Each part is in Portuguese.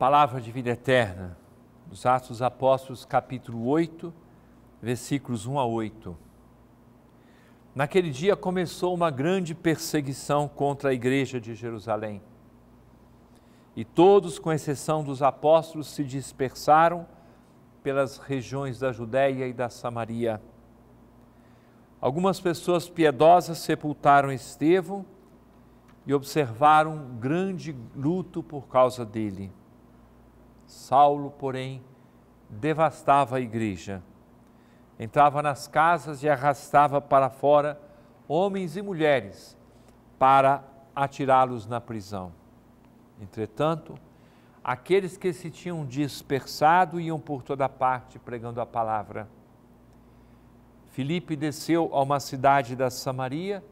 palavra de vida eterna, nos Atos dos Apóstolos, capítulo 8, versículos 1 a 8. Naquele dia começou uma grande perseguição contra a igreja de Jerusalém. E todos, com exceção dos apóstolos, se dispersaram pelas regiões da Judéia e da Samaria. Algumas pessoas piedosas sepultaram Estevão e observaram grande luto por causa dele. Saulo, porém, devastava a igreja. Entrava nas casas e arrastava para fora homens e mulheres para atirá-los na prisão. Entretanto, aqueles que se tinham dispersado iam por toda parte pregando a palavra. Filipe desceu a uma cidade da Samaria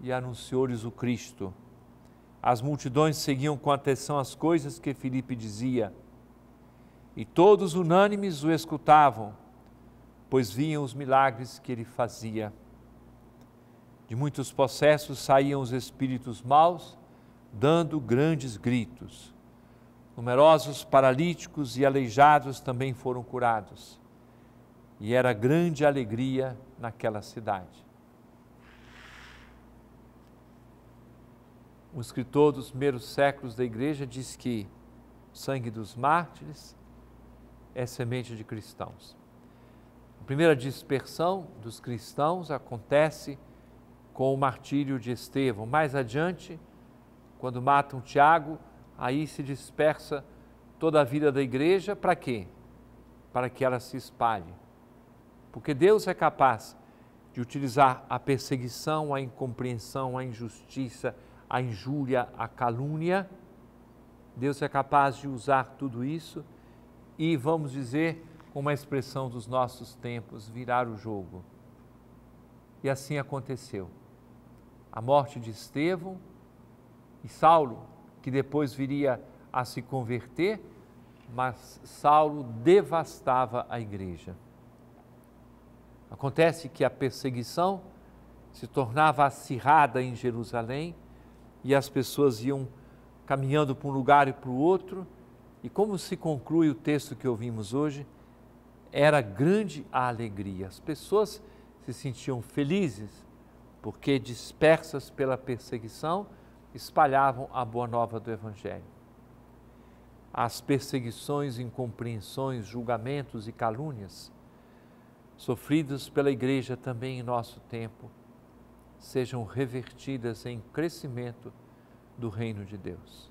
e anunciou-lhes o Cristo. As multidões seguiam com atenção as coisas que Filipe dizia e todos unânimes o escutavam, pois viam os milagres que ele fazia. De muitos processos saíam os espíritos maus, dando grandes gritos. Numerosos paralíticos e aleijados também foram curados. E era grande alegria naquela cidade. O escritor dos primeiros séculos da igreja diz que o sangue dos mártires é semente de cristãos. A primeira dispersão dos cristãos acontece com o martírio de Estevão. Mais adiante, quando matam Tiago, aí se dispersa toda a vida da igreja, para quê? Para que ela se espalhe. Porque Deus é capaz de utilizar a perseguição, a incompreensão, a injustiça, a injúria, a calúnia. Deus é capaz de usar tudo isso e, vamos dizer, com uma expressão dos nossos tempos, virar o jogo. E assim aconteceu. A morte de Estevão e Saulo, que depois viria a se converter, mas Saulo devastava a igreja. Acontece que a perseguição se tornava acirrada em Jerusalém e as pessoas iam caminhando para um lugar e para o outro e como se conclui o texto que ouvimos hoje? Era grande a alegria. As pessoas se sentiam felizes porque, dispersas pela perseguição, espalhavam a boa nova do Evangelho. As perseguições, incompreensões, julgamentos e calúnias sofridos pela Igreja também em nosso tempo sejam revertidas em crescimento do reino de Deus